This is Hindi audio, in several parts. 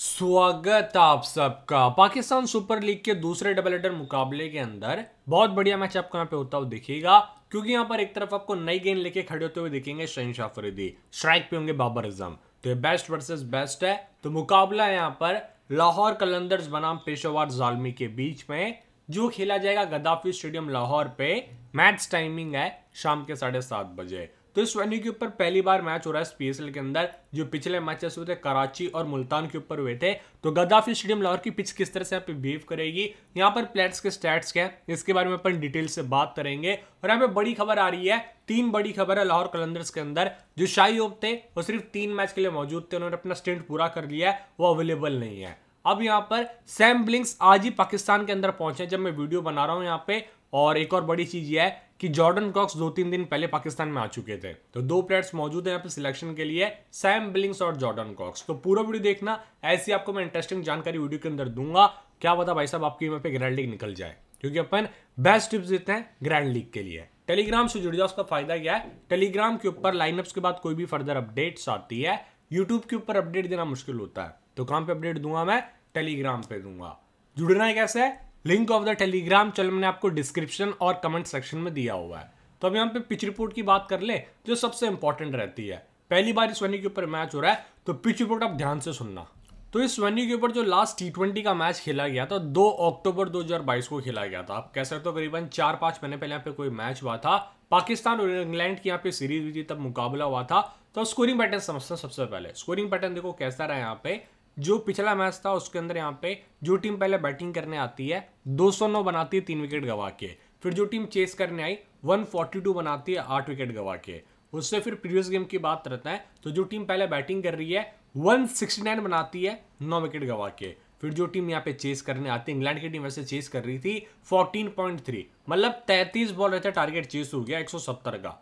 स्वागत आप सबका पाकिस्तान सुपर लीग के दूसरे डबल एडर मुकाबले के अंदर बहुत बढ़िया मैच आपको यहाँ पे होता हुआ दिखेगा क्योंकि यहाँ पर एक तरफ आपको नई गेंद लेके खड़े होते हुए दिखेंगे शहीन शाहफरीदी स्ट्राइक पे होंगे बाबर अजम तो ये बेस्ट वर्सेस बेस्ट है तो मुकाबला यहाँ पर लाहौर कलंदर्स बनाम पेशावर जालमी के बीच में जो खेला जाएगा गदाफी स्टेडियम लाहौर पे मैच टाइमिंग है शाम के साढ़े सात बजे तो इस वेन्यू के ऊपर पहली बार मैच हो रहा है पीएसएल के अंदर जो पिछले मैचेस हुए थे कराची और मुल्तान के ऊपर हुए थे तो गद्दाफी स्टेडियम लाहौर की पिच किस तरह से यहाँ पे बिहेव करेगी यहाँ पर प्लेयर्स के स्टैट्स क्या है इसके बारे में अपन डिटेल से बात करेंगे और यहाँ पे बड़ी खबर आ रही है तीन बड़ी खबर है लाहौर कलंदर्स के अंदर जो शाही होप थे वो सिर्फ तीन मैच के लिए मौजूद थे उन्होंने अपना स्टेंट पूरा कर लिया है वो अवेलेबल नहीं है अब यहाँ पर सैम ब्लिंग्स आज ही पाकिस्तान के अंदर पहुंचे जब मैं वीडियो बना रहा हूँ यहाँ पे और एक और बड़ी चीज़ यह है कि जॉर्डन कॉक्स दो तीन दिन पहले पाकिस्तान में आ चुके थे तो दो प्लेयर्स मौजूद हैं यहाँ पे सिलेक्शन के लिए सैम बिलिंग्स और जॉर्डन कॉक्स तो पूरा वीडियो देखना ऐसी आपको मैं इंटरेस्टिंग जानकारी वीडियो के अंदर दूंगा क्या पता भाई साहब आपकी यहाँ पे ग्रैंड लीग निकल जाए क्योंकि अपन बेस्ट टिप्स देते हैं ग्रैंड लीग के लिए टेलीग्राम से जुड़ जाओ उसका फायदा क्या है टेलीग्राम के ऊपर लाइनअप्स के बाद कोई भी फर्दर अपडेट्स आती है यूट्यूब के ऊपर अपडेट देना मुश्किल होता है तो कहाँ पे अपडेट दूंगा मैं टेलीग्राम पे दूंगा जुड़ना है कैसे link of the Telegram channel मैंने आपको डिस्क्रिप्शन और कमेंट सेक्शन में दिया हुआ है तो अब यहाँ पे पिच रिपोर्ट की बात कर ले जो सबसे इंपॉर्टेंट रहती है पहली बार इस वेन्यू के ऊपर मैच हो रहा है तो पिच रिपोर्ट आप ध्यान से सुनना तो इस वेन्यू के ऊपर जो लास्ट टी ट्वेंटी का मैच खेला गया था दो अक्टूबर 2022 को खेला गया था आप कह सकते हो करीबन चार पांच महीने पहले यहाँ पे कोई मैच हुआ था पाकिस्तान और इंग्लैंड की यहाँ पे सीरीज हुई थी तब मुकाबला हुआ था तो स्कोरिंग पैटर्न समझते हैं सबसे पहले स्कोरिंग पैटर्न देखो कैसा रहा है यहाँ पे जो पिछला मैच था उसके अंदर यहाँ पे जो टीम पहले बैटिंग करने आती है 209 बनाती है तीन विकेट गवा के फिर जो टीम चेस करने आई 142 बनाती है आठ विकेट गवा के उससे फिर प्रीवियस गेम की बात रहता है तो जो टीम पहले बैटिंग कर रही है 169 बनाती है नौ विकेट गवा के फिर जो टीम यहाँ पे चेस करने आती है इंग्लैंड की टीम वैसे चेस कर रही थी 14.3 मतलब 33 बॉल रहता टारगेट चेस हो गया 170 का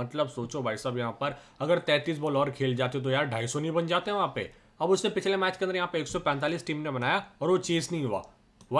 मतलब सोचो भाई साहब यहाँ पर अगर 33 बॉल और खेल जाते तो यार 250 नहीं बन जाते वहाँ पे अब उसने पिछले मैच के अंदर यहाँ पे 145 टीम ने बनाया और वो चेस नहीं हुआ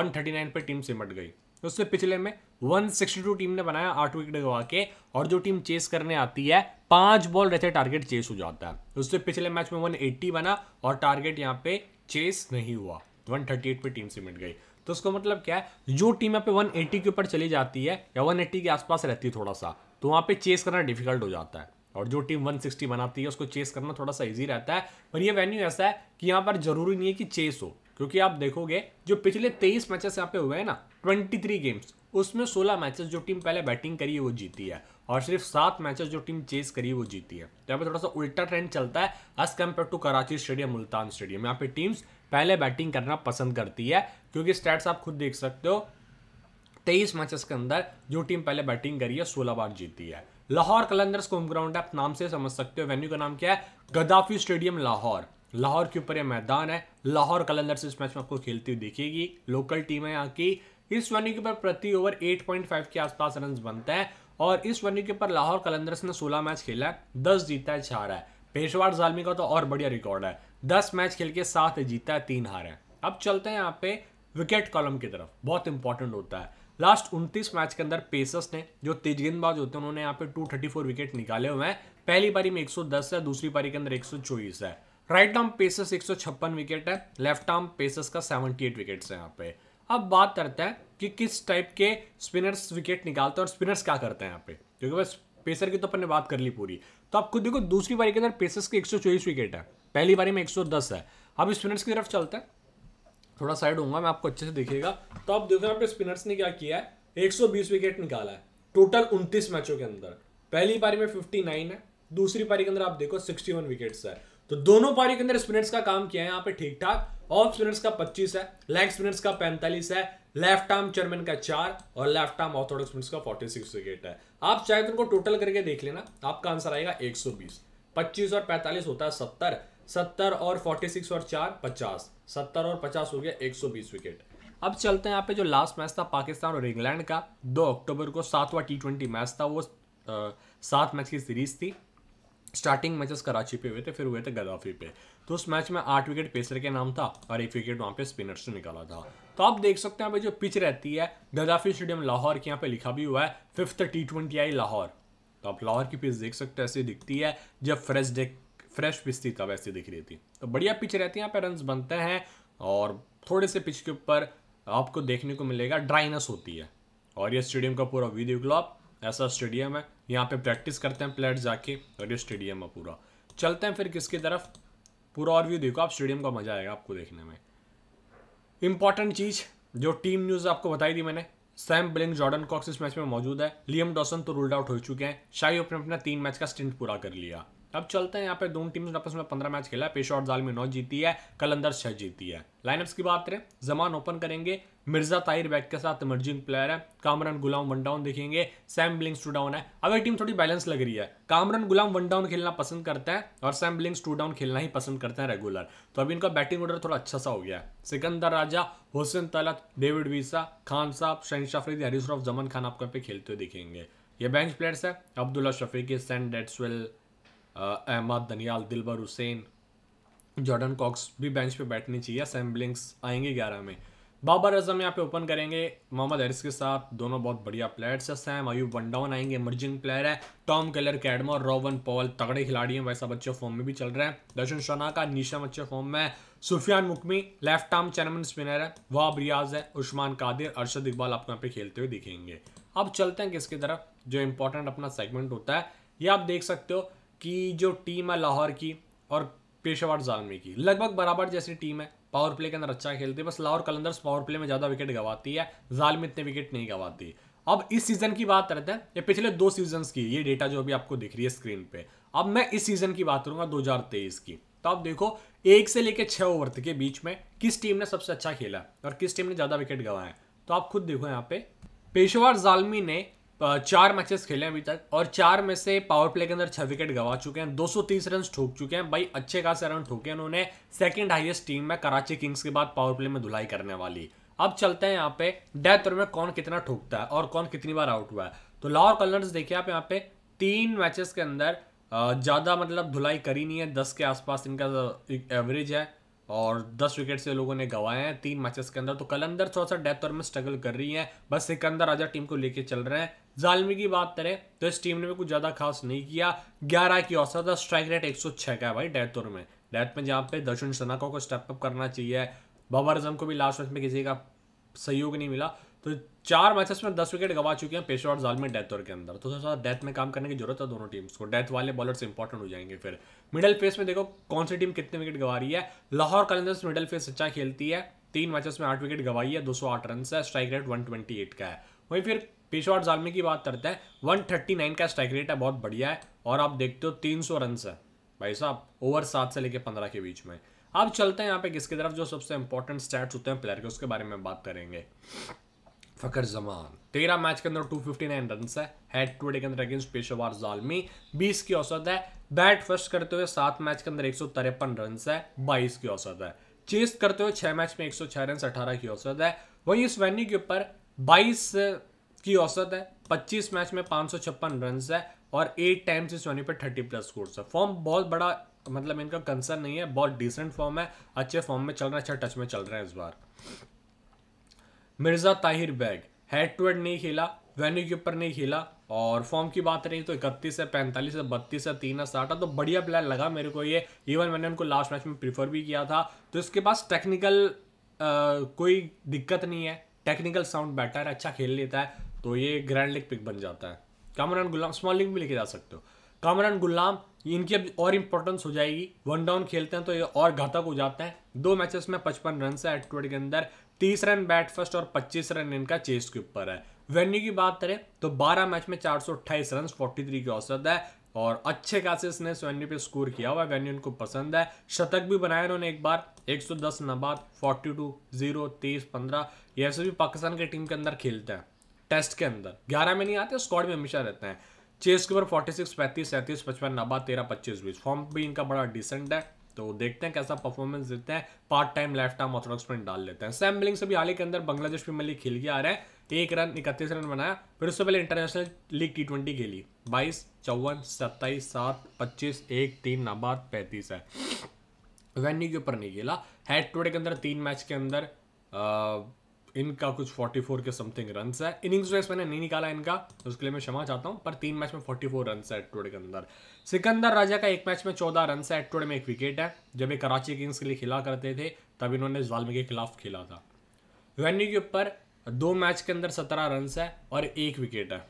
139 पे टीम सिमट गई उससे पिछले में 162 टीम ने बनाया आठ विकेट गवा के और जो टीम चेस करने आती है पांच बॉल रहते टारगेट चेस हो जाता है उससे पिछले मैच में वन बना और टारगेट यहाँ पे चेस नहीं हुआ 138 पे टीम सिमट गई तो उसका मतलब क्या है जो टीम यहाँ पे 180 के ऊपर चली जाती है या 180 के आसपास रहती है थोड़ा सा तो वहाँ पे चेस करना डिफिकल्ट हो जाता है और जो टीम 160 बनाती है उसको चेस करना थोड़ा सा इजी रहता है पर ये वेन्यू ऐसा है कि यहाँ पर जरूरी नहीं है कि चेस हो क्योंकि आप देखोगे जो पिछले तेईस मैचेस यहाँ पे हुए हैं ना ट्वेंटी थ्री गेम्स उसमें सोलह मैचेस जो टीम पहले बैटिंग करी है वो जीती है और सिर्फ सात मैचेस जो टीम चेस करी वो जीती है तो यहाँ पे थोड़ा सा उल्टा ट्रेंड चलता है as compared to Karachi stadium Multan stadium यहाँ पे टीम्स पहले बैटिंग करना पसंद करती है क्योंकि स्टैट्स आप खुद देख सकते हो तेईस मैचेस के अंदर जो टीम पहले बैटिंग करी है सोलह बार जीती है लाहौर कलंदर्स को होम ग्राउंड आप नाम से समझ सकते हो वेन्यू का नाम क्या है गद्दाफी स्टेडियम लाहौर लाहौर के ऊपर यह मैदान है लाहौर कलंदर्स इस मैच में आपको खेलती हुई दिखेगी लोकल टीम है यहाँ की इस वेन्यू के ऊपर प्रति ओवर 8.5 के आसपास रन बनते हैं और इस वेन्यू के ऊपर लाहौर कलंदर्स ने 16 मैच खेला है दस जीता है छह है पेशवाड़ जालमी का तो और बढ़िया रिकॉर्ड है दस मैच खेल के सात जीता है तीन हार है अब चलते हैं यहाँ पे विकेट कॉलम की तरफ बहुत इंपॉर्टेंट होता है लास्ट 29 मैच के अंदर पेसर्स ने जो तेज गेंदबाज होते हैं उन्होंने यहाँ पे 234 विकेट निकाले हुए हैं पहली पारी में 110 है दूसरी पारी के अंदर 124 है राइट आर्म पेसर्स एक विकेट है लेफ्ट आर्म पेसर्स का 78 विकेट्स है यहाँ पे अब बात करते हैं कि किस टाइप के स्पिनर्स विकेट निकालते हैं और स्पिनर्स क्या करते हैं यहाँ पे क्योंकि बस पेसर की तो अपन ने बात कर ली पूरी तो आप खुद देखो दूसरी पारी के अंदर पेसर्स के एक विकेट है पहली बारी में 110 है अब स्पिनर्स की तरफ चलते हैं थोड़ा साइड होऊंगा मैं आपको अच्छे से देखेगा तो आप देखो यहाँ पे स्पिनर्स ने क्या किया है 120 विकेट निकाला है टोटल 29 मैचों के अंदर पहली पारी में 59 है दूसरी पारी के अंदर आप देखो 61 विकेट्स है तो दोनों पारी के अंदर स्पिनर्स का काम किया है यहाँ पे ठीक ठाक ऑफ स्पिनर्स का 25 है लेग स्पिनर्स का 45 है लेफ्ट आर्म चेयरमैन का चार और लेफ्ट आर्म ऑर्थोडॉक्स स्पिनर्स का 46 सिक्स विकेट है आप चाहे तो उनको टोटल करके देख लेना आपका आंसर आएगा 120 25 और 45 होता है 70 सत्तर और फोर्टी सिक्स और चार पचास सत्तर और पचास हो गया एक सौ बीस विकेट अब चलते हैं यहाँ पे जो लास्ट मैच था पाकिस्तान और इंग्लैंड का दो अक्टूबर को सातवां टी ट्वेंटी मैच था वो सात मैच की सीरीज थी स्टार्टिंग मैचेस कराची पे हुए थे फिर हुए थे गदाफी पे तो उस मैच में आठ विकेट पेसर के नाम था और एक विकेट वहाँ पे स्पिनर्स ने निकाला था तो आप देख सकते हैं जो पिच रहती है गदाफी स्टेडियम लाहौर के यहाँ पे लिखा भी हुआ है फिफ्थ टी ट्वेंटी आई लाहौर तो आप लाहौर की पिच देख सकते हैं ऐसी दिखती है जब फ्रेश डेक फ्रेश पिच थी तब ऐसी दिख रही थी तो बढ़िया पिच रहती है यहाँ पे रन बनते हैं और थोड़े से पिच के ऊपर आपको देखने को मिलेगा ड्राइनेस होती है और ये स्टेडियम का पूरा व्यू देख लो आप ऐसा स्टेडियम है यहाँ पे प्रैक्टिस करते हैं प्लेट जाके और ये स्टेडियम है पूरा चलते हैं फिर किसकी तरफ पूरा और व्यू देखो आप स्टेडियम का मज़ा आएगा आपको देखने में इंपॉर्टेंट चीज़ जो टीम न्यूज़ आपको बताई थी मैंने सैम ब्लिंग जॉर्डन कॉक्स इस मैच में मौजूद है लियम डॉसन तो रूल्ड आउट हो चुके हैं शाही ओपन ने अपना तीन मैच का स्टिंट पूरा कर लिया अब चलते हैं यहाँ पे दोनों टीम्स ने आपस में पंद्रह मैच खेला है पेश और जाल में नौ जीती है कलंदर छह जीती है लाइनअप्स की बात करें जमान ओपन करेंगे मिर्जा ताहिर बैट के साथ इमर्जिंग प्लेयर है कामरन गुलाम वन डाउन देखेंगे सैम ब्लिंग्स टू डाउन है अब ये टीम थोड़ी बैलेंस लग रही है कामरन गुलाम वन डाउन खेलना पसंद करते हैं और सैम बिलिंग टू डाउन खेलना ही पसंद करते हैं रेगुलर तो अभी इनका बैटिंग ऑर्डर थोड़ा अच्छा सा हो गया है सिकंदर राजा हुसैन तलत डेविड वीसा खान साहब शहन शाफरीदी हरीश्रॉफ जमन खान आपको यहाँ पे खेलते हुए दिखेंगे ये बेंच प्लेयर्स है अब्दुल्ला शफीकी सैन डेट्सवेल अहमद दनियाल दिलबर हुसैन जॉर्डन कॉक्स भी बेंच पे बैठनी चाहिए सैम आएंगे ग्यारह में बाबर अजम यहाँ पे ओपन करेंगे मोहम्मद हरिस के साथ दोनों बहुत बढ़िया प्लेयर्स है सैम अयूब वन डाउन आएंगे इमर्जिंग प्लेयर है Tom Kohler Cadmore Rovman Powell तगड़े खिलाड़ी हैं वैसा बच्चे फॉर्म में भी चल रहे हैं दर्शन शना का निशा बच्चे फॉर्म में है Sufiyan Muqeem left arm chinaman spinner है वाब रियाज है उस्मान कादिर अरशद इकबाल आपको यहाँ पे खेलते हुए दिखेंगे अब चलते हैं किसकी तरफ जो इंपॉर्टेंट अपना सेगमेंट होता है ये आप देख सकते हो कि जो टीम है लाहौर की और पेशावर जालमी की लगभग बराबर जैसी टीम है पावर प्ले के अंदर अच्छा खेलती है बस लाहौर कलंदर्स पावर प्ले में ज़्यादा विकेट गंवाती है जालमी इतने विकेट नहीं गंवाती अब इस सीज़न की बात करते हैं या पिछले दो सीजन की ये डेटा जो अभी आपको दिख रही है स्क्रीन पर अब मैं इस सीज़न की बात करूंगा दो की तो आप देखो एक से लेकर छः ओवर के बीच में किस टीम ने सबसे अच्छा खेला और किस टीम ने ज़्यादा विकेट गंवाए तो आप खुद देखो यहाँ पे पेशेवर जालमी ने चार मैचेस खेले हैं अभी तक और चार में से पावर प्ले के अंदर छह विकेट गवा चुके हैं 230 रन ठोक चुके हैं भाई अच्छे खासे रन ठोके उन्होंने सेकंड हाईएस्ट टीम में कराची किंग्स के बाद पावर प्ले में धुलाई करने वाली अब चलते हैं यहाँ पे डेथ ओवर में कौन कितना ठोकता है और कौन कितनी बार आउट हुआ है तो लाहौर कलर्स देखिए आप यहाँ पे तीन मैचेस के अंदर ज़्यादा मतलब धुलाई करी नहीं है दस के आसपास इनका एवरेज है और 10 विकेट से लोगों ने गवाए हैं तीन मैचेस के अंदर तो कलंदर सा डेप्थ और में स्ट्रगल कर रही है बस सिकंदर राजा टीम को लेके चल रहे हैं जालमी की बात करें तो इस टीम ने भी कुछ ज़्यादा खास नहीं किया 11 की औसत था स्ट्राइक रेट 106 का है भाई डेथ और में डेथ में जहाँ पे दर्शन सनाको को स्टेपअप करना चाहिए बाबर अजम को भी लास्ट मैच में किसी का सहयोग नहीं मिला तो चार मैचेस में दस विकेट गवा चुके हैं पेशवा और जालमी डेथ और के अंदर तो थोड़ा सा डेथ में काम करने की जरूरत है दोनों टीम्स को डेथ वाले बॉलर्स इंपॉर्टेंट हो जाएंगे फिर मिडिल फेस में देखो कौन सी टीम कितने विकेट गवा रही है लाहौर कैलेंजर्स मिडिल फेस अच्छा खेलती है तीन मैचेस में आठ विकेट गवाई है दो सौ आठ रन है strike rate one twenty eight का है वहीं फिर पेशवा और जालमी की बात करते हैं वन थर्टी नाइन का स्ट्राइक रेट है बहुत बढ़िया है और आप देखते हो तीन सौ रन है भाई साहब ओवर सात से लेकर पंद्रह के बीच में अब चलते हैं यहाँ पे किसकी तरफ जो सबसे इंपॉर्टेंट स्टैट्स होते हैं प्लेयर के उसके बारे में बात करेंगे फ़कर जमान तेरह मैच के अंदर नाइन रन है हेड टू हेड के अंदर अगेंस्ट पेशावर जालमी बीस की औसत है बैट फर्स्ट करते हुए सात मैच के अंदर एक सौ तिरपन रन है बाईस की औसत है चेस करते हुए छः मैच में एक सौ रन अठारह की औसत है वहीं इस वेन्यू के ऊपर बाईस की औसत है पच्चीस मैच में पाँच रन है और एट टाइम्स इस वेन्यू पर थर्टी प्लस स्कोर्स है फॉर्म बहुत बड़ा मतलब इनका कंसर्न नहीं है बहुत डिसेंट फॉर्म है अच्छे फॉर्म में चल रहा है अच्छा टच में चल रहा है इस बार Mirza Tahir Baig head to head नहीं खेला वेन्यू के ऊपर नहीं खेला और फॉर्म की बात रही तो इकतीस है पैंतालीस है बत्तीस है तीन है साठ है तो बढ़िया प्लेयर लगा मेरे को ये इवन मैंने उनको लास्ट मैच में प्रीफर भी किया था तो इसके पास टेक्निकल कोई दिक्कत नहीं है टेक्निकल साउंड बेटर है अच्छा खेल लेता है तो ये ग्रैंड लीग पिक बन जाता है कामरान गुलाम स्मॉल लीग भी लेके जा सकते हो कामरान गुलाम इनकी अब और इम्पोर्टेंस हो जाएगी वन डाउन खेलते हैं तो ये और घातक हो जाते हैं दो मैचेस में पचपन रन है एट के अंदर तीस रन बैट फर्स्ट और पच्चीस रन इनका चेस के ऊपर है वेन्यू की बात करें तो बारह मैच में चार सौ अट्ठाईस रन फोर्टी थ्री की औसत है और अच्छे खासे इसने वेन्यू पे स्कोर किया हुआ वेन्यू इनको पसंद है शतक भी बनाया इन्होंने एक बार 110 नबाद टू जीरो तेईस पंद्रह ये सभी भी पाकिस्तान की टीम के अंदर खेलते हैं टेस्ट के अंदर ग्यारह में नहीं आते स्कॉड में हमेशा रहते हैं चेस के ऊपर फोर्टी सिक्स पैंतीस सैंतीस पचपन नबाद तेरह पच्चीस बीस फॉर्म भी इनका बड़ा डिसेंट है तो देखते हैं कैसा परफॉर्मेंस देते हैं part time left time orthodox में डाल लेते हैं सैम बिलिंग से भी हाल के अंदर बांग्लादेश प्रीमियर लीग खेल के आ रहे हैं एक रन इकतीस रन बनाया फिर उससे पहले इंटरनेशनल लीग टी ट्वेंटी खेली बाईस चौवन सत्ताईस सात पच्चीस एक तीन नाबाद पैंतीस है वेन्यू के ऊपर नहीं खेला हेड टू के अंदर तीन मैच के अंदर इनका कुछ 44 के समथिंग रन है इनिंग्स वाइज मैंने नहीं निकाला इनका उसके लिए मैं क्षमा चाहता हूँ पर तीन मैच में 44 फोर रन है एटोडे के अंदर सिकंदर राजा का एक मैच में 14 रन है एटोडे में एक विकेट है जब ये कराची किंग्स के लिए खिला करते थे तब इन्होंने जालमी के खिलाफ खेला था वेन्यू के ऊपर दो मैच के अंदर सत्रह रन है और एक विकेट है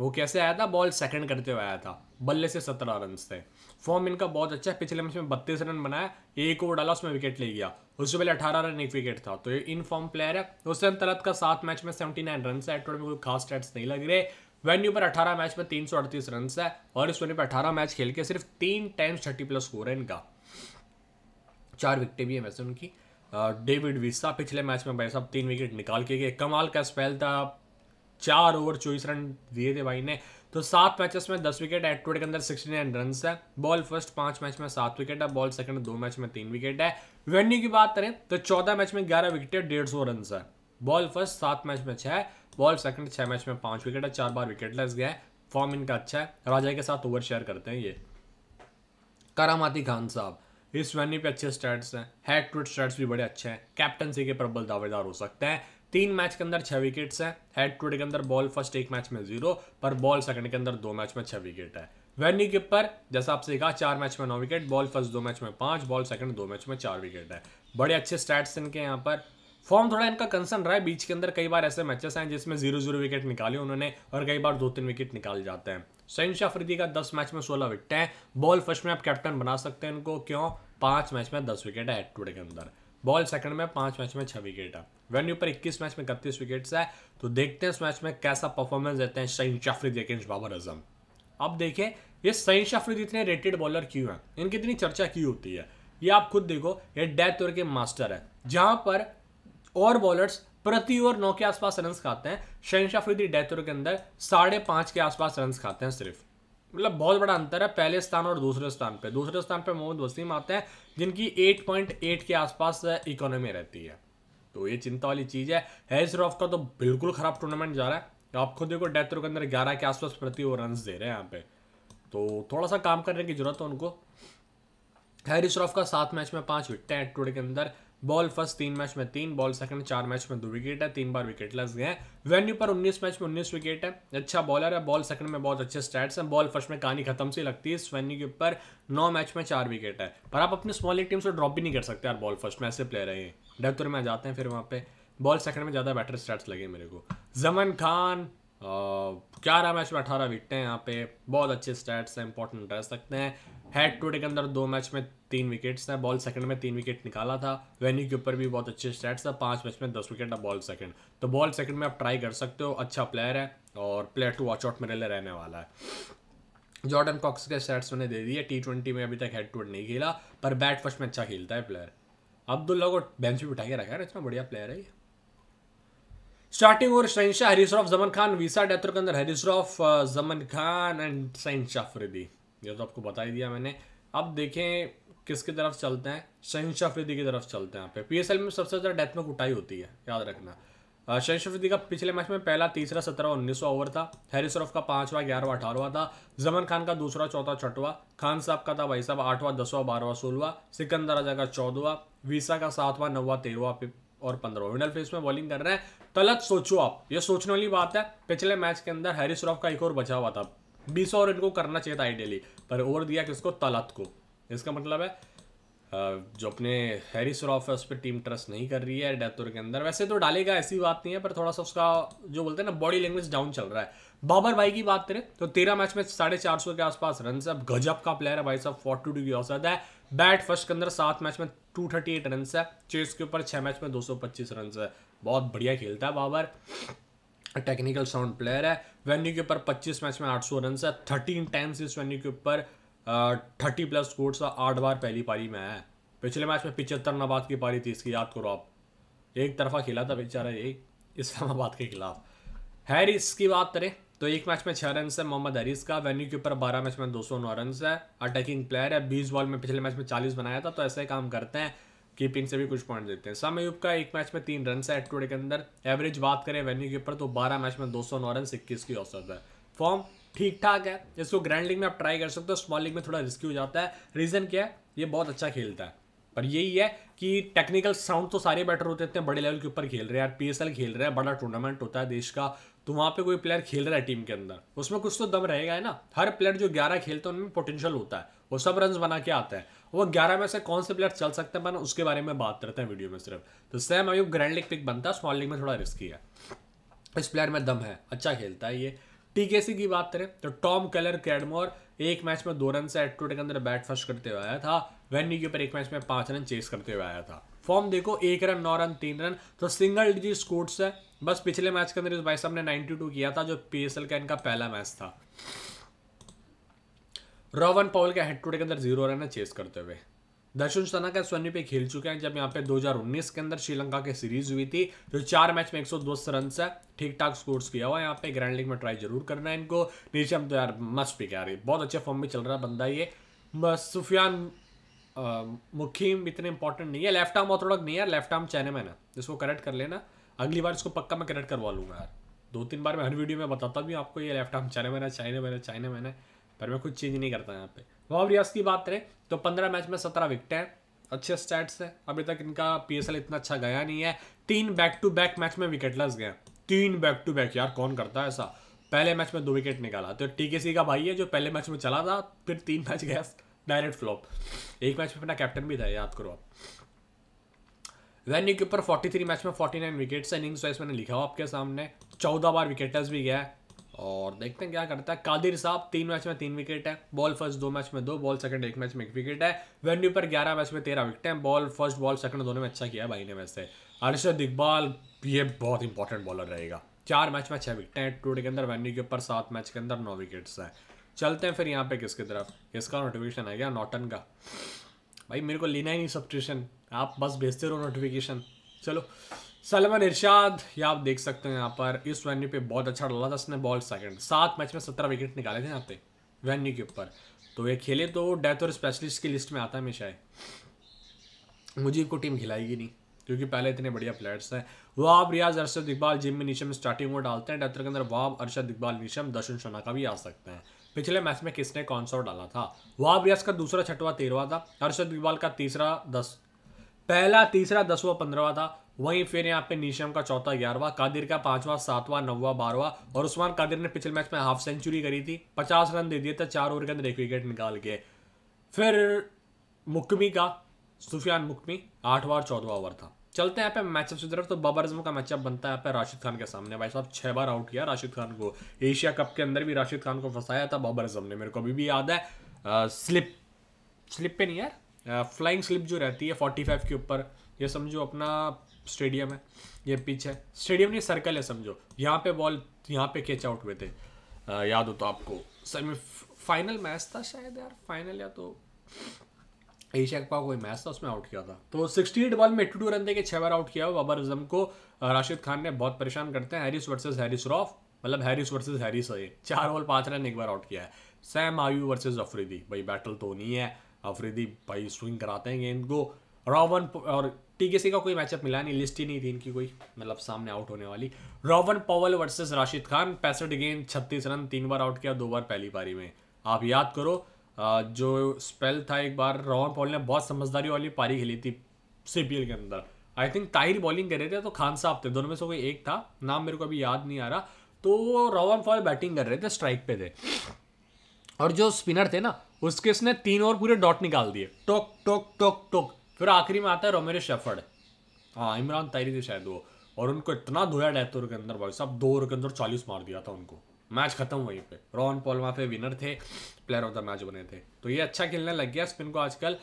वो कैसे आया था बॉल सेकेंड करते हुए आया था बल्ले से सत्रह रन थे फॉर्म इनका बहुत अच्छा है पिछले मैच में बत्तीस रन बनाया एक ओवर डाला उसमें विकेट ले गया उससे पहले अठारह रन एक विकेट था तो ये इन फॉर्म प्लेयर है उससे तरत का सात मैच में सेवेंटी नाइन रन है टोटल में कोई खास स्टैट्स नहीं लग रहे वेन्यू पर अठारह मैच में तीन रन है और इस वेन्यू पर अठारह मैच खेल के सिर्फ तीन टाइम्स थर्टी प्लस स्कोर है इनका चार विकेटें भी हैं वैसे उनकी डेविड विस्सा पिछले मैच में भाई साहब तीन विकेट निकाल के गए कमाल का स्पेल था चार ओवर चौबीस रन दिए थे भाई ने तो सात मैचेस में दस विकेट है टोटल के अंदर सिक्सटी नाइन रन है बॉल फर्स्ट पांच मैच में सात विकेट है बॉल सेकंड दो मैच में तीन विकेट है वेन्यू की बात करें तो चौदह मैच में ग्यारह विकेट है डेढ़ सौ रन है बॉल फर्स्ट सात मैच में छह बॉल सेकंड छह मैच में पांच विकेट है चार बार विकेट लेस गया फॉर्म इनका अच्छा है राजा के साथ ओवर शेयर करते हैं ये करामाती खान साहब इस वेन्यू पे अच्छे स्टैट्स हैं हेड ट्विट स्टैट्स भी बड़े अच्छे हैं कैप्टनसी के प्रबल दावेदार हो सकते हैं तीन मैच के अंदर छह विकेट्स हैं हेड टू के अंदर बॉल फर्स्ट एक मैच में जीरो पर बॉल सेकंड के अंदर दो मैच में छह विकेट है वेन्यू के ऊपर जैसा आपसे कहा चार मैच में नौ विकेट बॉल फर्स्ट दो मैच में पांच बॉल सेकंड दो मैच में चार विकेट है बड़े अच्छे स्टैट्स इनके यहाँ पर फॉर्म थोड़ा इनका कंसर्न रहा है बीच के अंदर कई बार ऐसे मैचेस हैं जिसमें जीरो जीरो विकेट निकाले उन्होंने और कई बार दो तीन विकेट निकाल जाते हैं सैन शाफरीदी का दस मैच में सोलह विकेट हैं बॉल फर्स्ट में आप कैप्टन बना सकते हैं इनको क्यों पांच मैच में दस विकेट है हेड टू के अंदर बॉल सेकंड में पांच मैच में छह विकेट है वेन्यू पर 21 मैच में इकतीस विकेट है तो देखते हैं इस मैच में कैसा परफॉर्मेंस देते हैं शहीन शाफरीदी अगेंस्ट बाबर अजम अब देखे ये शहीन शाफरीदी इतने रेटेड बॉलर क्यों हैं इनकी इतनी चर्चा क्यों होती है ये आप खुद देखो ये डेथ ओवर के मास्टर है जहां पर और बॉलर्स प्रति ओवर नौ के आसपास रन खाते हैं शहीन शाफरीदी डेथ ओवर के अंदर साढ़े पांच के आसपास रन खाते हैं सिर्फ मतलब बहुत बड़ा अंतर है पहले स्थान और दूसरे स्थान पे दूसरे स्थान पे मोहम्मद वसीम आते हैं जिनकी 8.8 के आसपास इकोनॉमी रहती है तो ये चिंता वाली चीज़ है हैजरॉफ का तो बिल्कुल ख़राब टूर्नामेंट जा रहा है तो आप खुद देखो डेथ के अंदर ग्यारह के आसपास प्रति वो रन दे रहे हैं यहाँ पे तो थोड़ा सा काम करने की जरूरत है उनको हैरिस रॉफ का सात मैच में पांच विकटें हैं टूडे के अंदर बॉल फर्स्ट तीन मैच में तीन बॉल सेकंड चार मैच में दो विकेट है तीन बार विकेट लस गए हैं वेन्यू पर 19 मैच में 19 विकेट है अच्छा बॉलर है बॉल सेकंड में बहुत अच्छे स्टैट्स हैं बॉल फर्स्ट में कहानी खत्म सी लगती है वेन्यू के ऊपर नौ मैच में चार विकेट है पर आप अपनी स्मॉल टीम से ड्रॉप भी नहीं कर सकते यार बॉल फर्स्ट में ऐसे प्लेयर है डेथुर में जाते हैं फिर वहाँ पे बॉल सेकंड में ज़्यादा बेटर स्टैट्स लगे मेरे को जमन खान ग्यारह मैच में अठारह विकटें हैं यहाँ पे बहुत अच्छे स्टैट्स हैं इंपॉर्टेंट रह सकते हैं हेड टू डे के अंदर दो मैच में तीन विकेट्स हैं बॉल सेकंड में तीन विकेट निकाला था वेन्यू के ऊपर भी बहुत अच्छे स्टैट्स था पांच मैच में दस विकेट था बॉल सेकंड तो बॉल सेकंड में आप ट्राई कर सकते हो अच्छा प्लेयर है और प्लेयर टू वॉच आउट मेरे लिए रहने वाला है जॉर्डन कॉक्स के स्टैट्स उन्हें दे दिए टी ट्वेंटी में अभी तक हेड टू हेड नहीं खेला पर बैट फर्स्ट में अच्छा खेलता है प्लेयर अब्दुल्ला को बेंच भी बिठा के रखा है इतना बढ़िया प्लेयर है ये स्टार्टिंग और शहनशाह हरीशरॉफ जमन खान वीसा डेथर के अंदर हरीशरॉफ जमन खान एंड शहनशाह फरीदी ये तो आपको बता ही दिया मैंने अब देखें किसकी तरफ चलते हैं शहीन शफरीदी की तरफ चलते हैं यहाँ पे पीएसएल में सबसे ज़्यादा डेथ में कुटाई होती है याद रखना शहीन शफरीदी का पिछले मैच में पहला तीसरा सत्रह उन्नीस ओवर था हैरी श्रॉफ का पांचवा ग्यारहवा अठारहवा था जमन खान का दूसरा चौथा छठवा खान साहब का था भाई साहब आठवां दसवां बारहवा सोलवा सिकंदर राजा का चौदवा वीसा का सातवा नौवा तेरहवा और पंद्रह विनल फेस में बॉलिंग कर रहे हैं तलत सोचो आप ये सोचने वाली बात है पिछले मैच के अंदर हैरी सरफ का एक और बचा हुआ था बीस ओवर इनको करना चाहिए था आइडियली पर ओवर दिया किसको तलत को इसका मतलब है जो अपने हैरी श्रॉफ है उस पर टीम ट्रस्ट नहीं कर रही है डेथोर के अंदर वैसे तो डालेगा ऐसी बात नहीं है पर थोड़ा सा उसका जो बोलते हैं ना बॉडी लैंग्वेज डाउन चल रहा है बाबर भाई की बात करें तो तेरह मैच में साढ़े चार सौ के आसपास रन है गजब का प्लेयर है भाई साहब फोर्टी टू की औसत है बैट फर्स्ट के अंदर सात मैच में टू थर्टी एट रन है चेस के ऊपर छः मैच में दो सौ पच्चीस रन है बहुत बढ़िया खेलता है बाबर टेक्निकल साउंड प्लेयर है वेन्यू के ऊपर पच्चीस मैच में आठ सौ रन है थर्टीन टाइम्स इस वेन्यू के ऊपर थर्टी प्लस स्कोर आठ बार पहली पारी में है पिछले मैच में पिचहत्तर नबाद की पारी थी इसकी याद करो आप एक तरफा खेला था बेचारा ये इस्लामाबाद के खिलाफ हैरिस की बात करें तो एक मैच में छः रन है मोहम्मद हरीस का वेन्यू के ऊपर बारह मैच में दो सौ नौ रन है अटैकिंग प्लेयर है बीस बॉल में पिछले मैच में चालीस बनाया था तो ऐसे काम करते हैं कीपिंग से भी कुछ पॉइंट देते हैं यूब का एक मैच में तीन रन है एट के अंदर एवरेज बात करें वेन्यू के ऊपर तो बारह मैच में दो सौ नौ रन इक्कीस की औसत है फॉर्म ठीक ठाक है इसको ग्रैंड लीग में आप ट्राई कर सकते हो स्मॉल लीग में थोड़ा रिस्की हो जाता है रीज़न क्या है ये बहुत अच्छा खेलता है पर यही है कि टेक्निकल साउंड तो सारे बैटर होते इतने बड़े लेवल के ऊपर खेल रहे हैं यार पीएसएल खेल रहा है बड़ा टूर्नामेंट होता है देश का तो वहाँ पे कोई प्लेयर खेल रहा है टीम के अंदर उसमें कुछ तो दम रहेगा है ना हर प्लेयर जो ग्यारह खेलते हैं उनमें पोटेंशियल होता है वो सब रन बना के आता है वो ग्यारह में से कौन से प्लेयर चल सकते हैं मैंने उसके बारे में बात करते हैं वीडियो में सिर्फ तो सेम अभी ग्रैंड लीग पिक बनता है स्मॉल लीग में थोड़ा रिस्की है इस प्लेयर में दम है अच्छा खेलता है ये टीकेसी की बात करें तो टॉम कलर कैडमोर एक मैच में दो रन से एट्रोटे के अंदर बैट फर्स्ट करते हुए आया था वेन्यू के ऊपर एक मैच में पांच रन चेस करते हुए आया था फॉर्म देखो एक रन नौ रन तीन रन तो सिंगल डिजिट स्कोर्स है बस पिछले मैच के अंदर इस भाई साहब ने 92 किया था जो पीएसएल का इनका पहला मैच था रोवन पॉल का हेड टू के अंदर जीरो रन है चेस करते हुए दर्शन सनाका स्वर्ण पे खेल चुके हैं जब यहाँ पे 2019 के अंदर श्रीलंका की सीरीज हुई थी जो चार मैच में 110 रन से ठीक ठाक स्कोर्स किया हुआ है यहाँ पे ग्रैंड लीग में ट्राई जरूर करना है इनको हम तो यार मस्त पे क्या रही बहुत अच्छे फॉर्म में चल रहा है बंदा ये सुफियान मुखीम इतने इंपॉर्टेंट नहीं है लेफ्ट आर्म थोड़ा नहीं है लेफ्ट आर्म मैन है इसको करेक्ट कर लेना अगली बार इसको पक्का मैं करेक्ट करवा लूंगा यार दो तीन बार मैं हर वीडियो में बताता भी आपको ये लेफ्ट आर्म चाइना मैन है चाइना मैन है चाइना मैन है पर मैं कुछ चेंज नहीं करता यहाँ पे वहाँ रियाज की बात करें तो पंद्रह मैच में सत्रह विकटें हैं अच्छे स्टैट्स हैं अभी तक इनका पी इतना अच्छा गया नहीं है तीन बैक टू बैक मैच में विकेट लस गए तीन बैक टू बैक यार कौन करता है ऐसा पहले मैच में दो विकेट निकाला तो टीके का भाई है जो पहले मैच में चला था फिर तीन मैच गया डायरेक्ट फ्लॉप एक मैच में अपना कैप्टन भी था याद करो आप वैन्यू के ऊपर 43 मैच में 49 विकेट्स इनिंग्स वाइज मैंने लिखा हुआ आपके सामने 14 बार विकेटर्स भी गया और देखते हैं क्या करता है कादिर साहब तीन मैच में तीन विकेट है बॉल फर्स्ट दो मैच में दो बॉल सेकंड एक मैच में एक विकेट है वेन्यू पर ग्यारह मैच में तेरह विकेट है बॉल फर्स्ट बॉल सेकंड दोनों में अच्छा किया भाई ने वैसे अर्षद इकबाल ये बहुत इंपॉर्टेंट बॉलर रहेगा चार मैच में छः विकेट हैं टूडे के अंदर वेन्यू के ऊपर सात मैच के अंदर नौ विकेट्स हैं चलते हैं फिर यहाँ पे किसकी तरफ किसका नोटिफिकेशन आ गया नॉटन का भाई मेरे को लेना ही नहीं सब्सक्रिप्शन आप बस भेजते रहो नोटिफिकेशन चलो सलमान इरशाद ये आप देख सकते हैं यहाँ पर इस वेन्यू पे बहुत अच्छा डाला था इसने बॉल सेकंड सात मैच में सत्रह विकेट निकाले थे यहाँ पे वेन्यू के ऊपर तो ये खेले तो डेथ और स्पेशलिस्ट की लिस्ट में आता है हमेशा मुझे इनको टीम खिलाएगी नहीं क्योंकि पहले इतने बढ़िया प्लेयर्स हैं वाब रियाज अरशद इकबाल जिम में नीशम स्टार्टिंग में डालते हैं डेथर के अंदर वाब अरशद इकबाल नीशम दर्शन शना का भी आ सकते हैं पिछले मैच में किसने कौन सा डाला था वाब रियाज का दूसरा छठवा तेरहवा था अरशद इकबाल का तीसरा दस पहला तीसरा दसवा पंद्रहवा था वहीं फिर यहाँ पे नीशम का चौथा ग्यारहवा कादिर का पांचवा सातवां नौवा बारवा और उस्मान कादिर ने पिछले मैच में हाफ सेंचुरी करी थी पचास रन दे दिए थे चार ओवर के अंदर एक विकेट निकाल के फिर मुकमी का सुफियान मुकमी आठवा और चौदवा ओवर था चलते हैं यहाँ पे मैचअप की तरफ तो बाबर आजम का मैचअप बनता है यहाँ पे राशिद खान के सामने भाई साहब छह बार आउट किया राशिद खान को एशिया कप के अंदर भी राशिद खान को फंसाया था बाबर आजम ने मेरे को अभी भी याद है स्लिप स्लिप पे नहीं यार फ्लाइंग स्लिप जो रहती है फोर्टी फाइव के ऊपर ये समझो अपना स्टेडियम है ये पिच है स्टेडियम नहीं सर्कल है समझो यहाँ पे बॉल यहाँ पे कैच आउट हुए थे याद हो तो आपको सेमी फाइनल मैच था शायद यार फाइनल या तो एशिया कप का कोई मैच था उसमें आउट किया था तो 68 बॉल में एट्टी टू रन दे के छः बार आउट किया हुआ बाबर अजम को राशिद खान ने बहुत परेशान करते हैं हैरिस वर्सेस हैरिस रॉफ मतलब हैरिस वर्सेस हैरिस है चार बॉल पाँच रन एक बार आउट किया है सैम आयू वर्सेज अफरीदी भाई बैटल तो नहीं है अफरीदी भाई स्विंग कराते हैं गेंद को रॉवन और टीकेसी का कोई मैचअप मिला नहीं लिस्ट ही नहीं थी इनकी कोई मतलब सामने आउट होने वाली Rovman Powell versus Rashid Khan पैंसठ गेंद छत्तीस रन तीन बार आउट किया दो बार पहली पारी में आप याद करो जो स्पेल था एक बार रॉवन पवल ने बहुत समझदारी वाली पारी खेली थी सी के अंदर आई थिंक ताहिर बॉलिंग कर रहे थे तो खान साहब थे दोनों में से कोई एक था नाम मेरे को अभी याद नहीं आ रहा तो वो रॉवन पवल बैटिंग कर रहे थे स्ट्राइक पे थे और जो स्पिनर थे ना उसके उसने तीन ओवर पूरे डॉट निकाल दिए टोक टोक टोक टोक फिर आखिरी में आता है रोमेरे शेफर्ड हाँ इमरान तैरी थे शायद वो और उनको इतना धोया डेथ ओवर के अंदर भाई साहब दो ओवर के अंदर चालीस मार दिया था उनको मैच खत्म वहीं पे रॉन पॉल वहाँ पे विनर थे प्लेयर ऑफ द मैच बने थे तो ये अच्छा खेलने लग गया स्पिन को आजकल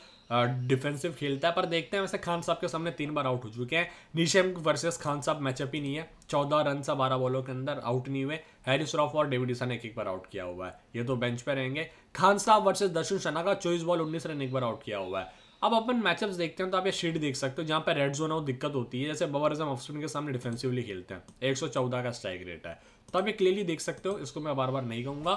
डिफेंसिव खेलता है पर देखते हैं वैसे खान साहब के सामने तीन बार आउट हो चुके हैं निशेम वर्सेस खान साहब मैचअप ही नहीं है चौदह रन सा बारह बॉलों के अंदर आउट नहीं हुए हैरिस रॉफ और डेविड ईसा ने एक एक बार आउट किया हुआ है ये तो बेंच पे रहेंगे खान साहब वर्सेस दर्शन शना का चौबीस बॉल उन्नीस रन एक बार आउट किया हुआ है अब अपन मैचअप्स देखते हैं तो आप ये शीट देख सकते हो जहाँ पर रेड जोन है वो दिक्कत होती है जैसे बबर अजम ऑफ के सामने डिफेंसिवली खेलते हैं 114 का स्ट्राइक रेट है तो आप ये क्लियरली देख सकते हो इसको मैं बार बार नहीं कहूँगा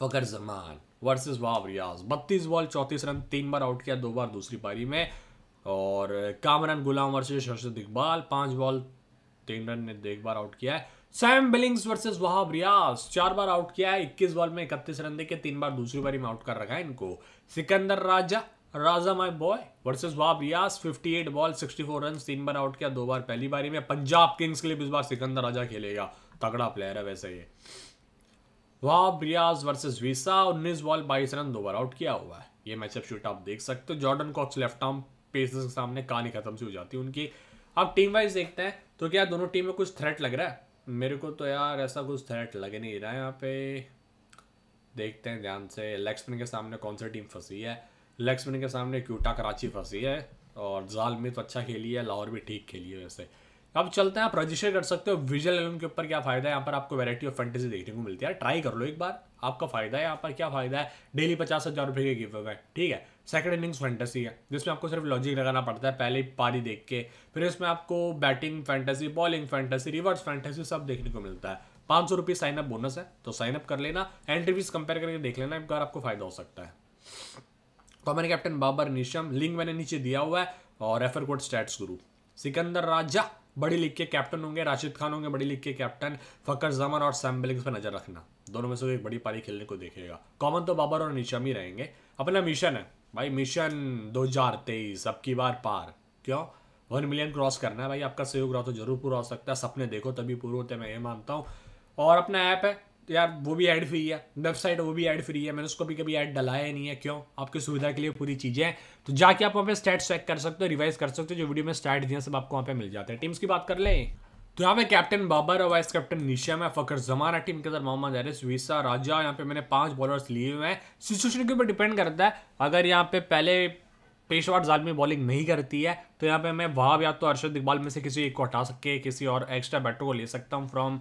फ़कर जमान वर्सेस वाव रियाज बत्तीस बॉल चौंतीस रन तीन बार आउट किया दो बार दूसरी पारी में और कामरान गुलाम वर्सेज शर्षद इकबाल पाँच बॉल तीन रन ने एक बार आउट किया है Sam Billings versus Wahab Riaz चार बार आउट किया है इक्कीस बॉल में इकतीस रन देके तीन बार दूसरी बारी में आउट कर रखा है इनको Sikandar Raza Raza my boy versus Wahab Riaz 58 ball 64 run तीन बार आउट किया दो बार पहली बारी में पंजाब किंग्स के लिए इस बार सिकंदर राजा खेलेगा तगड़ा प्लेयर है वैसे ये Wahab Riaz versus Wiese 19 ball 22 run दो बार आउट किया हुआ है ये मैचअप शूट आप देख सकते हो Jordan Cox left arm pacers के सामने कहानी खत्म सी हो जाती है उनकी अब टीम वाइज देखते हैं तो क्या दोनों टीम में कुछ थ्रेट लग रहा है मेरे को तो यार ऐसा कुछ थ्रेट लग नहीं रहा है यहाँ पे देखते हैं ध्यान से लेग स्पिन के सामने कौन सा टीम फंसी है लेग के सामने क्यूटा कराची फंसी है और जाल में तो अच्छा खेली है लाहौर भी ठीक खेली है वैसे अब चलते हैं आप रजिस्टर कर सकते हो विजुअल एलम के ऊपर क्या फ़ायदा है यहाँ पर आपको वैरायटी ऑफ फैंटेसी देखने को मिलती है ट्राई कर लो एक बार आपका फ़ायदा है यहाँ पर क्या फ़ायदा है डेली पचास हज़ार रुपये के गिव अवे ठीक है सेकंड इनिंग्स फैंटेसी है जिसमें आपको सिर्फ लॉजिक लगाना पड़ता है पहले पारी देख के फिर इसमें आपको batting fantasy bowling fantasy reverse fantasy सब देखने को मिलता है पाँच सौ रुपये साइनअप बोनस है तो साइनअप कर लेना एंट्री फीस कंपेयर करके देख लेना एक बार आपको फ़ायदा हो सकता है common captain Babar Neesham link मैंने नीचे दिया हुआ है और रेफर कोड स्टैट्स गुरु सिकंदर राजा बड़ी लीग के कैप्टन होंगे राशिद खान होंगे बड़ी लीग के कैप्टन फकर जमन और सैम बिलिंग्स पर नजर रखना दोनों में से एक बड़ी पारी खेलने को देखेगा कॉमन तो बाबर और निशम ही रहेंगे अपना मिशन है भाई मिशन तेईस अब की बार पार क्यों वन मिलियन क्रॉस करना है भाई आपका सहयोग रहा तो जरूर पूरा हो सकता है सपने देखो तभी पूरे होते हैं मैं ये मानता हूँ और अपना ऐप है तो यार वो भी ऐड फ्री है वेबसाइट वो भी ऐड फ्री है मैंने उसको भी कभी ऐड डलाया नहीं है क्यों आपकी सुविधा के लिए पूरी चीज़ें हैं तो जाके आप वहाँ पे स्टैट्स चेक कर सकते हो रिवाइज कर सकते हो जो वीडियो में स्टैट दिए सब आपको वहाँ पे मिल जाते हैं टीम्स की बात कर लें तो यहाँ पे कैप्टन बाबर और वाइस कैप्टन निशम है फकर जमाना टीम के अंदर मोहम्मद एरिस वीसा राजा यहाँ पे मैंने पांच बॉलर्स लिए हुए हैं सिचुएशन के ऊपर डिपेंड करता है अगर यहाँ पे पहले पेशवार जालमी बॉलिंग नहीं करती है तो यहाँ पे मैं वहाब या तो अरशद इकबाल में से किसी एक को हटा सके किसी और एक्स्ट्रा बैटर को ले सकता हूँ फ्रॉम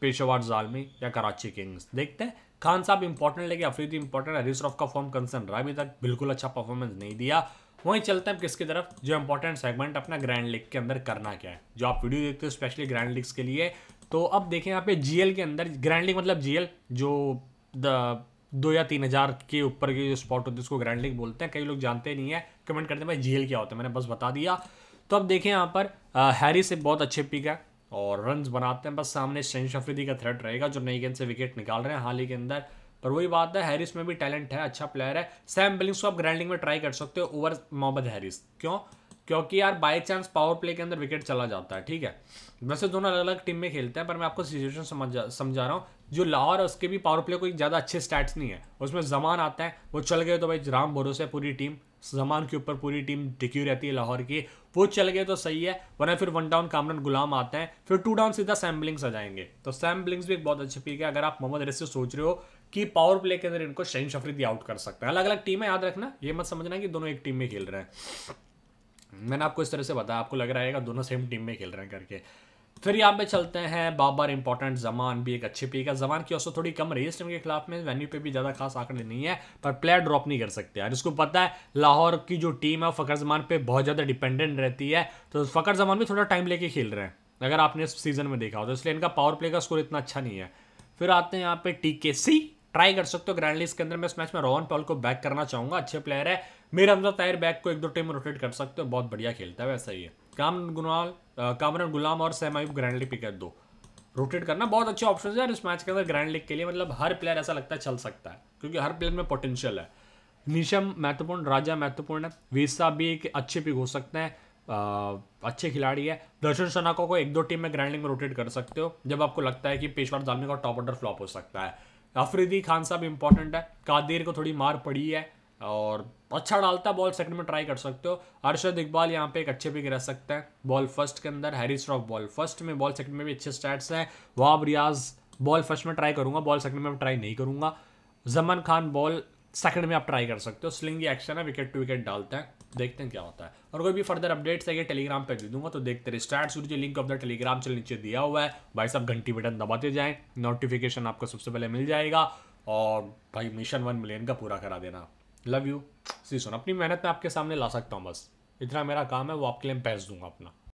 पेशावर जालमी या कराची किंग्स देखते हैं खान साहब इंपॉर्टेंट लेकिन अफरीदी इंपॉर्टेंट रिश्रॉफ का फॉर्म कंसर्न रहा अभी तक बिल्कुल अच्छा परफॉर्मेंस नहीं दिया वहीं चलते हैं किसकी तरफ जो इंपॉर्टेंट सेगमेंट अपना ग्रैंड लीग के अंदर करना क्या है जो आप वीडियो देखते हो स्पेशली ग्रैंड लीग्स के लिए तो अब देखें यहाँ पे जी के अंदर ग्रैंड लीग मतलब जी जो द दो या तीन हज़ार के ऊपर की जो स्पॉट होते हैं उसको ग्रैंड लीग बोलते हैं कई लोग जानते नहीं है कमेंट करते हैं भाई जी क्या होता है मैंने बस बता दिया तो अब देखें यहाँ पर हैरी से बहुत अच्छे पिक है और रन बनाते हैं बस सामने सैन अफरीदी का थ्रेट रहेगा जो नई गेंद से विकेट निकाल रहे हैं हाल ही के अंदर पर वही बात है हैरिस में भी टैलेंट है अच्छा प्लेयर है सैम बिलिंग्स को आप ग्राइंडिंग में ट्राई कर सकते हो ओवर मोहम्मद हैरिस क्यों क्योंकि यार बाई चांस पावर प्ले के अंदर विकेट चला जाता है ठीक है वैसे दोनों अलग अलग टीम में खेलते हैं पर मैं आपको सिचुएशन समझ समझा रहा हूँ जो लाहौर है उसके भी पावर प्ले को ज़्यादा अच्छे स्टैट्स नहीं है उसमें जमान आता है वो चल गए तो भाई राम भरोसे पूरी टीम जमान के ऊपर पूरी टीम टिकी रहती है लाहौर की वो चल गए तो सही है वरना फिर वन डाउन कामरन गुलाम आते हैं फिर टू डाउन सीधा सैम्बलिंग्स आ जाएंगे तो सैम्बलिंग्स भी एक बहुत अच्छी पीक है अगर आप मोहम्मद रेस से सोच रहे हो कि पावर प्ले के अंदर इनको शहीन शफरीदी आउट कर सकते हैं अलग अलग टीम है याद रखना ये मत समझना कि दोनों एक टीम में खेल रहे हैं मैंने आपको इस तरह से बताया आपको लग रहा है दोनों सेम टीम में खेल रहे हैं करके फिर यहाँ पे चलते हैं बाबर इंपॉर्टेंट जमान भी एक अच्छे पिक है जमान की औसत थोड़ी कम रही है टीम के खिलाफ में वेन्यू पे भी ज़्यादा खास आंकड़े नहीं है पर प्लेयर ड्रॉप नहीं कर सकते यार इसको पता है लाहौर की जो टीम है फ़कर जमान पर बहुत ज़्यादा डिपेंडेंट रहती है तो फ़कर जमान भी थोड़ा टाइम लेके खेल रहे हैं अगर आपने इस सीज़न में देखा हो तो इसलिए इनका पावर प्ले का स्कोर इतना अच्छा नहीं है फिर आते हैं यहाँ पे टी के सी ट्राई कर सकते हो ग्रैंड लीग के अंदर मैं इस मैच में रोहन पॉल को बैक करना चाहूँगा अच्छे प्लेयर है मेरे अंदर तैयार बैक को एक दो टीम रोटेट कर सकते हो बहुत बढ़िया खेलता है वैसा ही है कामन गुनाल कामरन गुलाम और सहमायूब ग्रैंड लीग पिकर दो रोटेट करना बहुत अच्छे ऑप्शन है इस मैच के अंदर ग्रैंड लीग के लिए मतलब हर प्लेयर ऐसा लगता है चल सकता है क्योंकि हर प्लेयर में पोटेंशियल है निशम महत्वपूर्ण राजा महत्वपूर्ण है वीसा भी एक अच्छे पिक हो सकते हैं अच्छे खिलाड़ी है दर्शन शनाको को एक दो टीम में ग्रैंड लीग में रोटेट कर सकते हो जब आपको लगता है कि पेशवार जालमी का टॉप ऑर्डर फ्लॉप हो सकता है अफरीदी खान साहब इंपॉर्टेंट है कादिर को थोड़ी मार पड़ी है और अच्छा डालता है बॉल सेकंड में ट्राई कर सकते हो अर्शद इकबाल यहाँ पे एक अच्छे पिक रह सकता है बॉल फर्स्ट के अंदर हैरी स्ट्रॉफ बॉल फर्स्ट में बॉल सेकंड में भी अच्छे स्टैट्स हैं वहाब रियाज बॉल फर्स्ट में ट्राई करूँगा बॉल सेकंड में ट्राई नहीं करूँगा जमन खान बॉल सेकंड में आप ट्राई कर सकते हो स्लिंग एक्शन है विकेट टू विकेट डालते हैं देखते हैं क्या होता है और कोई भी फर्दर अपडेट्स है कि टेलीग्राम पर दे दूंगा तो देखते रहे स्टार्ट सूर्य लिंक ऑफ द टेलीग्राम चल नीचे दिया हुआ है भाई साहब घंटी बटन दबाते जाएं नोटिफिकेशन आपको सबसे पहले मिल जाएगा और भाई मिशन वन मिलियन का पूरा करा देना लव यू सी सुन अपनी मेहनत मैं आपके सामने ला सकता हूँ बस इतना मेरा काम है वो आपके लिए पैस दूंगा अपना